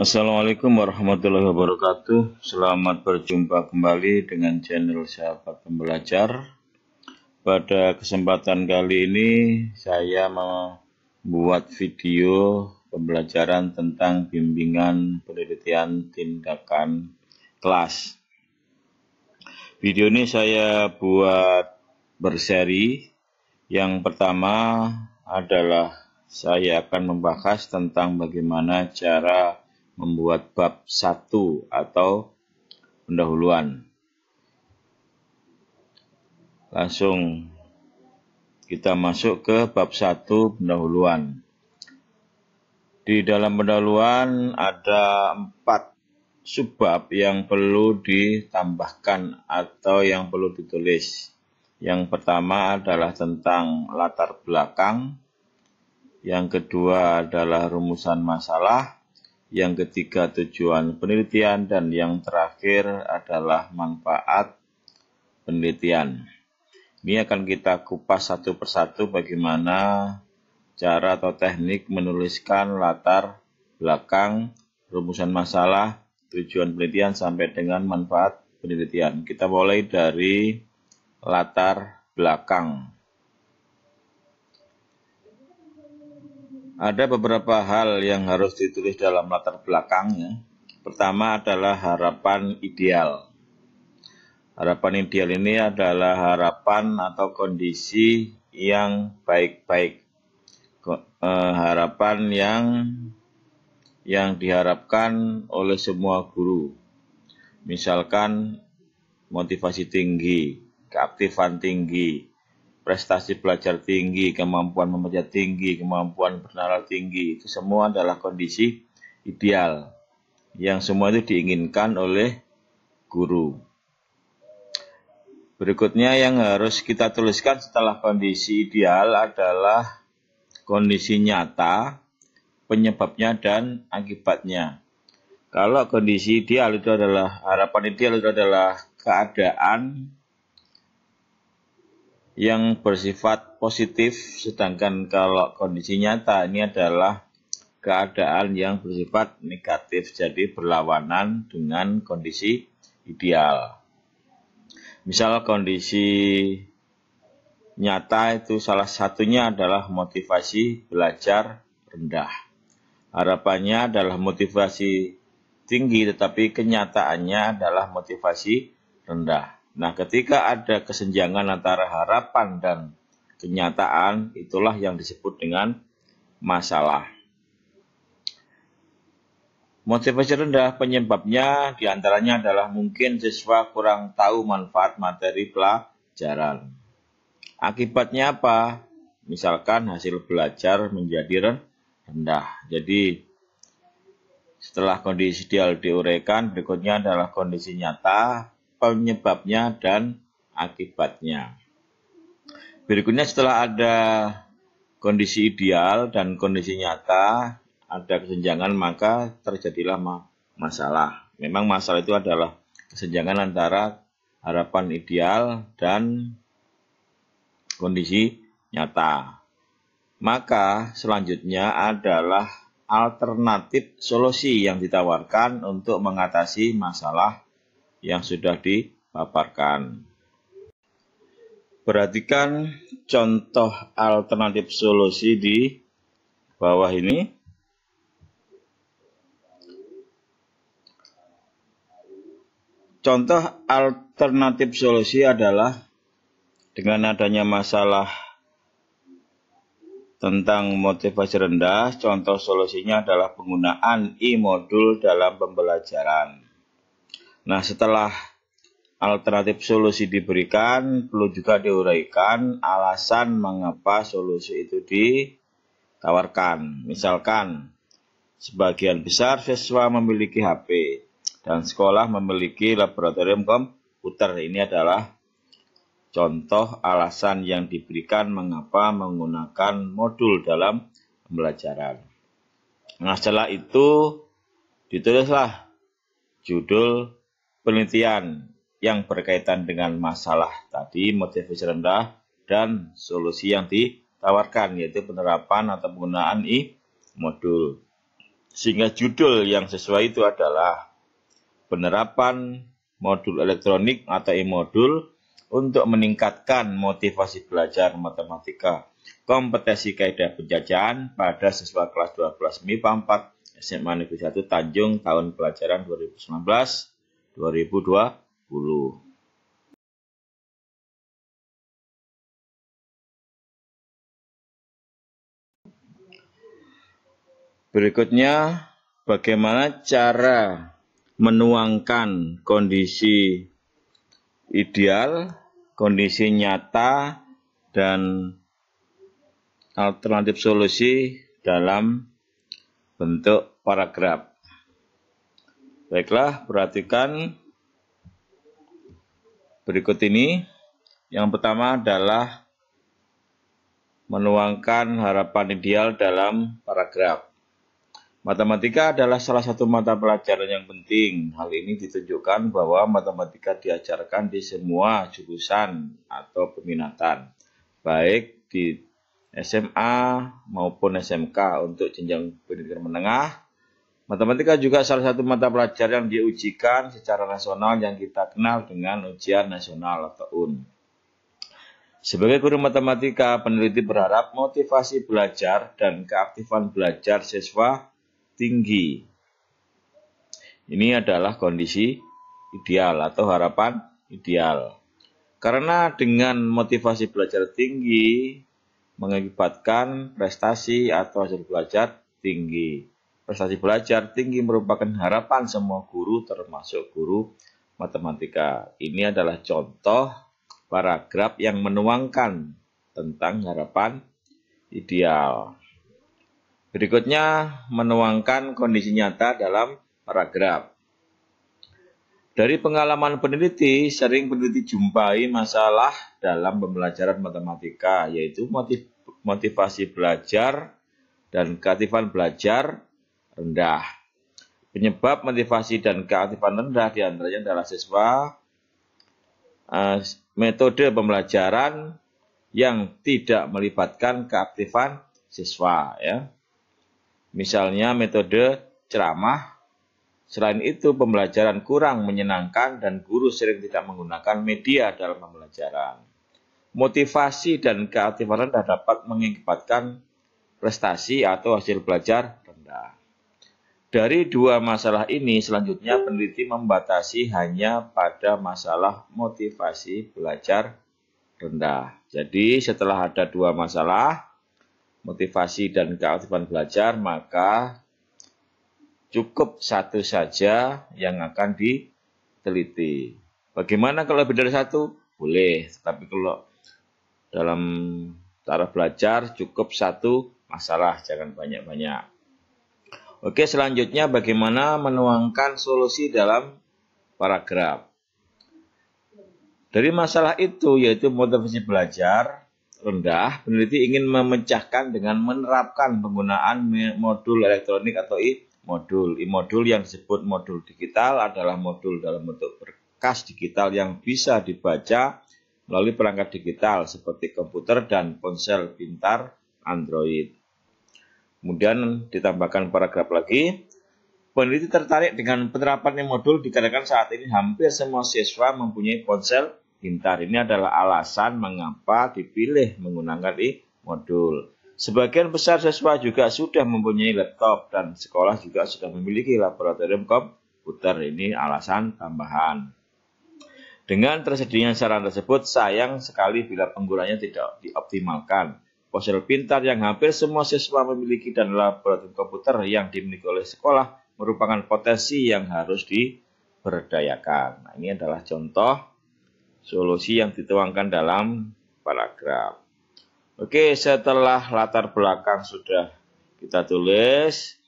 Assalamualaikum warahmatullahi wabarakatuh. Selamat berjumpa kembali dengan channel Sahabat Pembelajar. Pada kesempatan kali ini saya membuat video pembelajaran tentang bimbingan penelitian tindakan kelas. Video ini saya buat berseri. Yang pertama adalah saya akan membahas tentang bagaimana cara membuat bab satu atau pendahuluan. Langsung kita masuk ke bab satu pendahuluan. Di dalam pendahuluan ada empat subbab yang perlu ditambahkan atau yang perlu ditulis. Yang pertama adalah tentang latar belakang, yang kedua adalah rumusan masalah, yang ketiga tujuan penelitian, dan yang terakhir adalah manfaat penelitian. Ini akan kita kupas satu persatu bagaimana cara atau teknik menuliskan latar belakang rumusan masalah, tujuan penelitian sampai dengan manfaat penelitian. Kita mulai dari latar belakang. Ada beberapa hal yang harus ditulis dalam latar belakangnya. Pertama adalah harapan ideal. Harapan ideal ini adalah harapan atau kondisi yang baik-baik. Eh, harapan yang yang diharapkan oleh semua guru. Misalkan motivasi tinggi, keaktifan tinggi, prestasi belajar tinggi, kemampuan membaca tinggi, kemampuan bernalar tinggi, itu semua adalah kondisi ideal yang semua itu diinginkan oleh guru. Berikutnya yang harus kita tuliskan setelah kondisi ideal adalah kondisi nyata, penyebabnya dan akibatnya. Kalau kondisi ideal itu adalah harapan ideal itu adalah keadaan yang bersifat positif, sedangkan kalau kondisi nyata ini adalah keadaan yang bersifat negatif, jadi berlawanan dengan kondisi ideal. Misal kondisi nyata itu salah satunya adalah motivasi belajar rendah. Harapannya adalah motivasi tinggi, tetapi kenyataannya adalah motivasi rendah. Nah, ketika ada kesenjangan antara harapan dan kenyataan, itulah yang disebut dengan masalah. Motivasi rendah penyebabnya diantaranya adalah mungkin siswa kurang tahu manfaat materi pelajaran. Akibatnya apa? Misalkan hasil belajar menjadi rendah. Jadi setelah kondisi ideal diuraikan, berikutnya adalah kondisi nyata penyebabnya dan akibatnya. Berikutnya setelah ada kondisi ideal dan kondisi nyata, ada kesenjangan maka terjadilah masalah. Memang masalah itu adalah kesenjangan antara harapan ideal dan kondisi nyata. Maka selanjutnya adalah alternatif solusi yang ditawarkan untuk mengatasi masalah yang sudah dipaparkan. Perhatikan contoh alternatif solusi di bawah ini. Contoh alternatif solusi adalah dengan adanya masalah tentang motivasi rendah, contoh solusinya adalah penggunaan e modul dalam pembelajaran. Nah, setelah alternatif solusi diberikan, perlu juga diuraikan alasan mengapa solusi itu ditawarkan. Misalkan, sebagian besar siswa memiliki HP dan sekolah memiliki laboratorium komputer. Ini adalah contoh alasan yang diberikan mengapa menggunakan modul dalam pembelajaran. Nah, setelah itu ditulislah judul penelitian yang berkaitan dengan masalah tadi, motivasi rendah, dan solusi yang ditawarkan, yaitu penerapan atau penggunaan i modul. Sehingga judul yang sesuai itu adalah penerapan modul elektronik atau e-modul untuk meningkatkan motivasi belajar matematika, kompetensi kaidah penjajahan pada siswa kelas 12 MIPA 4 SMA Negeri 1 Tanjung tahun pelajaran 2019 2020. Berikutnya, bagaimana cara menuangkan kondisi ideal, kondisi nyata, dan alternatif solusi dalam bentuk paragraf. Baiklah, perhatikan berikut ini. Yang pertama adalah menuangkan harapan ideal dalam paragraf. Matematika adalah salah satu mata pelajaran yang penting. Hal ini ditunjukkan bahwa matematika diajarkan di semua jurusan atau peminatan, baik di SMA maupun SMK untuk jenjang pendidikan menengah Matematika juga salah satu mata pelajaran yang diujikan secara nasional yang kita kenal dengan ujian nasional atau UN. Sebagai guru matematika, peneliti berharap motivasi belajar dan keaktifan belajar siswa tinggi. Ini adalah kondisi ideal atau harapan ideal. Karena dengan motivasi belajar tinggi mengakibatkan prestasi atau hasil belajar tinggi. Prestasi belajar tinggi merupakan harapan semua guru termasuk guru matematika. Ini adalah contoh paragraf yang menuangkan tentang harapan ideal. Berikutnya menuangkan kondisi nyata dalam paragraf. Dari pengalaman peneliti, sering peneliti jumpai masalah dalam pembelajaran matematika, yaitu motivasi belajar dan keaktifan belajar rendah. Penyebab motivasi dan keaktifan rendah diantaranya adalah siswa eh, metode pembelajaran yang tidak melibatkan keaktifan siswa ya. Misalnya metode ceramah. Selain itu pembelajaran kurang menyenangkan dan guru sering tidak menggunakan media dalam pembelajaran. Motivasi dan keaktifan rendah dapat mengakibatkan prestasi atau hasil belajar rendah. Dari dua masalah ini, selanjutnya peneliti membatasi hanya pada masalah motivasi belajar rendah. Jadi setelah ada dua masalah, motivasi dan keaktifan belajar, maka cukup satu saja yang akan diteliti. Bagaimana kalau lebih dari satu? Boleh, tapi kalau dalam cara belajar cukup satu masalah, jangan banyak-banyak. Oke, selanjutnya bagaimana menuangkan solusi dalam paragraf. Dari masalah itu, yaitu motivasi belajar rendah, peneliti ingin memecahkan dengan menerapkan penggunaan modul elektronik atau e-modul. E-modul yang disebut modul digital adalah modul dalam bentuk berkas digital yang bisa dibaca melalui perangkat digital seperti komputer dan ponsel pintar Android. Kemudian ditambahkan paragraf lagi, peneliti tertarik dengan penerapan yang modul dikarenakan saat ini hampir semua siswa mempunyai ponsel pintar. Ini adalah alasan mengapa dipilih menggunakan i modul Sebagian besar siswa juga sudah mempunyai laptop dan sekolah juga sudah memiliki laboratorium komputer. Ini alasan tambahan. Dengan tersedianya saran tersebut, sayang sekali bila penggunanya tidak dioptimalkan. Ponsel pintar yang hampir semua siswa memiliki dan laboratorium komputer yang dimiliki oleh sekolah merupakan potensi yang harus diberdayakan. Nah, ini adalah contoh solusi yang dituangkan dalam paragraf. Oke, setelah latar belakang sudah kita tulis,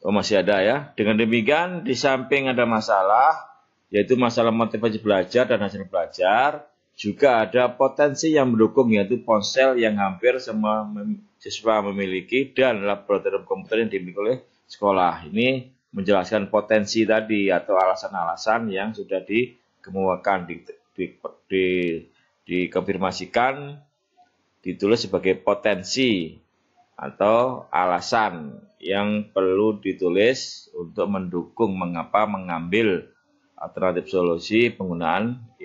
oh masih ada ya. Dengan demikian, di samping ada masalah, yaitu masalah motivasi belajar dan hasil belajar, juga ada potensi yang mendukung yaitu ponsel yang hampir semua siswa memiliki dan laboratorium komputer yang dimiliki oleh sekolah. Ini menjelaskan potensi tadi atau alasan-alasan yang sudah dikemukakan, di, di, di, dikonfirmasikan, ditulis sebagai potensi atau alasan yang perlu ditulis untuk mendukung mengapa mengambil alternatif solusi penggunaan e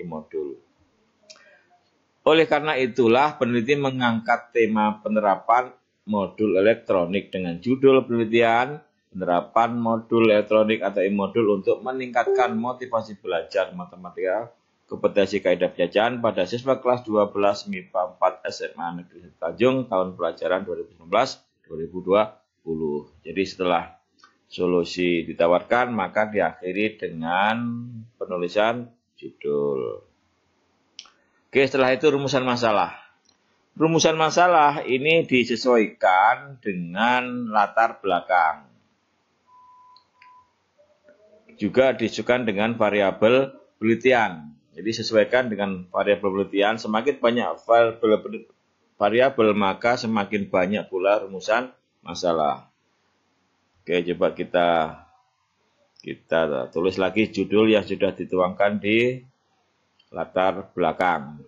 oleh karena itulah peneliti mengangkat tema penerapan modul elektronik dengan judul penelitian penerapan modul elektronik atau e-modul untuk meningkatkan motivasi belajar matematika kompetensi kaidah penjajahan pada siswa kelas 12 MIPA 4 SMA Negeri Tanjung tahun pelajaran 2019-2020. Jadi setelah solusi ditawarkan maka diakhiri dengan penulisan judul. Oke, setelah itu rumusan masalah. Rumusan masalah ini disesuaikan dengan latar belakang. Juga disesuaikan dengan variabel penelitian. Jadi sesuaikan dengan variabel penelitian. Semakin banyak variabel maka semakin banyak pula rumusan masalah. Oke, coba kita kita tulis lagi judul yang sudah dituangkan di latar belakang.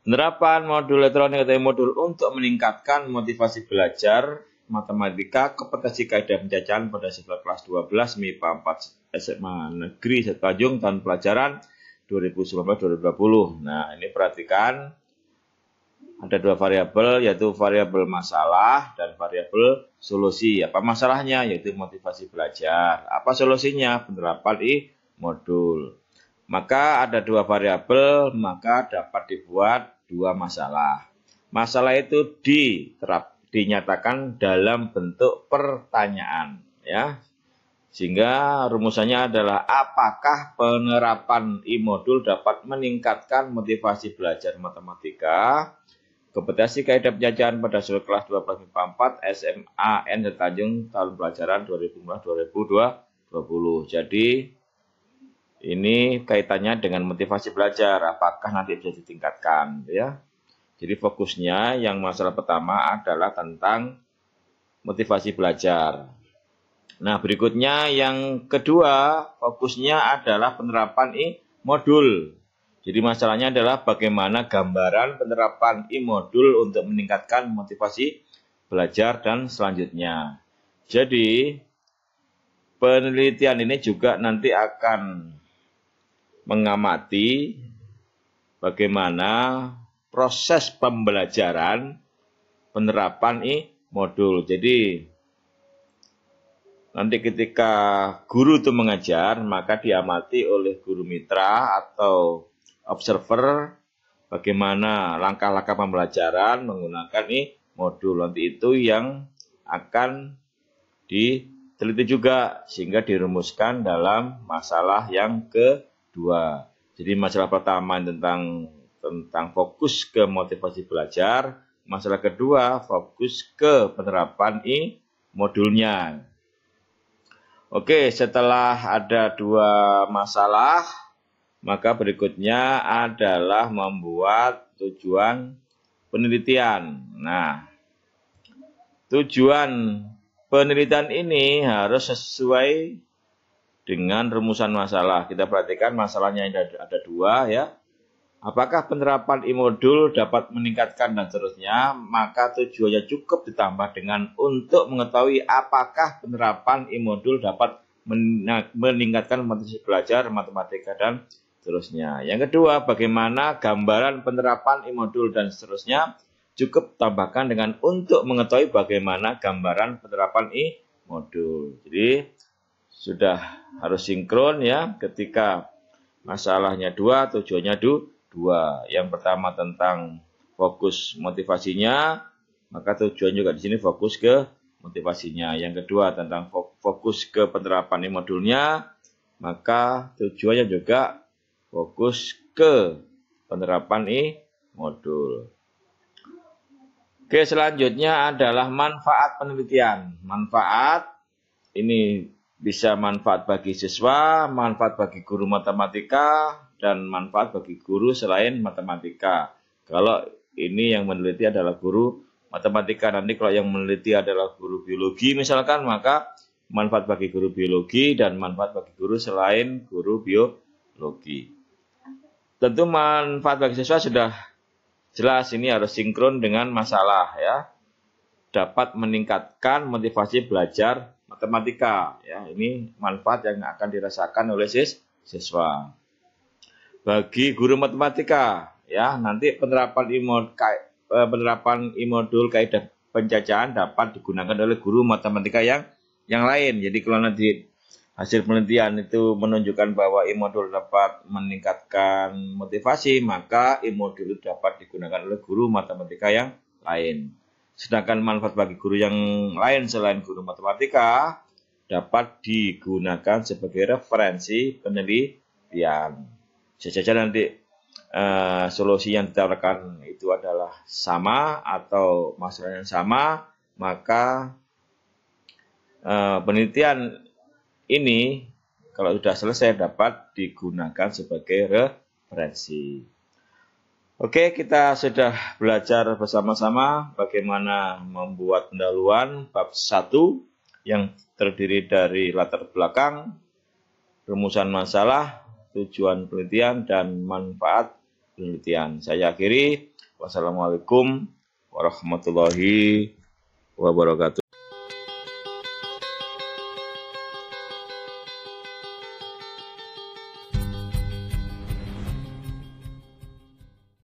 Penerapan modul elektronik atau modul untuk meningkatkan motivasi belajar matematika kompetensi kaidah pencacahan pada siswa kelas 12 MIPA 4 SMA Negeri setajung tahun pelajaran 2019-2020. Nah, ini perhatikan ada dua variabel yaitu variabel masalah dan variabel solusi. Apa masalahnya? Yaitu motivasi belajar. Apa solusinya? Penerapan i modul. Maka ada dua variabel, maka dapat dibuat dua masalah. Masalah itu diterap, dinyatakan dalam bentuk pertanyaan, ya. Sehingga rumusannya adalah apakah penerapan i-modul dapat meningkatkan motivasi belajar matematika? Kompetensi kaidah penjajahan pada surat kelas 12 4 SMA N Tanjung tahun pelajaran 2015-2020. Jadi ini kaitannya dengan motivasi belajar, apakah nanti bisa ditingkatkan ya. Jadi fokusnya yang masalah pertama adalah tentang motivasi belajar. Nah, berikutnya yang kedua fokusnya adalah penerapan e-modul. Jadi masalahnya adalah bagaimana gambaran penerapan e-modul untuk meningkatkan motivasi belajar dan selanjutnya. Jadi penelitian ini juga nanti akan mengamati bagaimana proses pembelajaran penerapan i modul. Jadi nanti ketika guru itu mengajar, maka diamati oleh guru mitra atau observer bagaimana langkah-langkah pembelajaran menggunakan i modul. Nanti itu yang akan diteliti juga sehingga dirumuskan dalam masalah yang ke dua. Jadi masalah pertama tentang tentang fokus ke motivasi belajar, masalah kedua fokus ke penerapan i modulnya. Oke, setelah ada dua masalah, maka berikutnya adalah membuat tujuan penelitian. Nah, tujuan penelitian ini harus sesuai dengan rumusan masalah. Kita perhatikan masalahnya ada, ada dua ya. Apakah penerapan imodul dapat meningkatkan dan seterusnya, maka tujuannya cukup ditambah dengan untuk mengetahui apakah penerapan imodul dapat meningkatkan motivasi belajar matematika dan seterusnya. Yang kedua, bagaimana gambaran penerapan imodul dan seterusnya cukup tambahkan dengan untuk mengetahui bagaimana gambaran penerapan imodul. Jadi, sudah harus sinkron ya ketika masalahnya dua, tujuannya du, dua. Yang pertama tentang fokus motivasinya, maka tujuan juga di sini fokus ke motivasinya. Yang kedua tentang fokus ke penerapan modulnya, maka tujuannya juga fokus ke penerapan i modul. Oke, selanjutnya adalah manfaat penelitian. Manfaat ini bisa manfaat bagi siswa, manfaat bagi guru matematika, dan manfaat bagi guru selain matematika. Kalau ini yang meneliti adalah guru matematika, nanti kalau yang meneliti adalah guru biologi misalkan, maka manfaat bagi guru biologi dan manfaat bagi guru selain guru biologi. Tentu manfaat bagi siswa sudah jelas ini harus sinkron dengan masalah ya. Dapat meningkatkan motivasi belajar matematika. Ya, ini manfaat yang akan dirasakan oleh sis siswa. Bagi guru matematika, ya nanti penerapan imod, eh, penerapan imodul kaidah penjajahan dapat digunakan oleh guru matematika yang yang lain. Jadi kalau nanti hasil penelitian itu menunjukkan bahwa imodul dapat meningkatkan motivasi, maka imodul dapat digunakan oleh guru matematika yang lain. Sedangkan manfaat bagi guru yang lain selain guru matematika dapat digunakan sebagai referensi penelitian. Saja nanti uh, solusi yang ditawarkan itu adalah sama atau masalah yang sama, maka uh, penelitian ini kalau sudah selesai dapat digunakan sebagai referensi. Oke, kita sudah belajar bersama-sama bagaimana membuat pendahuluan bab 1 yang terdiri dari latar belakang, rumusan masalah, tujuan penelitian, dan manfaat penelitian. Saya akhiri. Wassalamualaikum warahmatullahi wabarakatuh.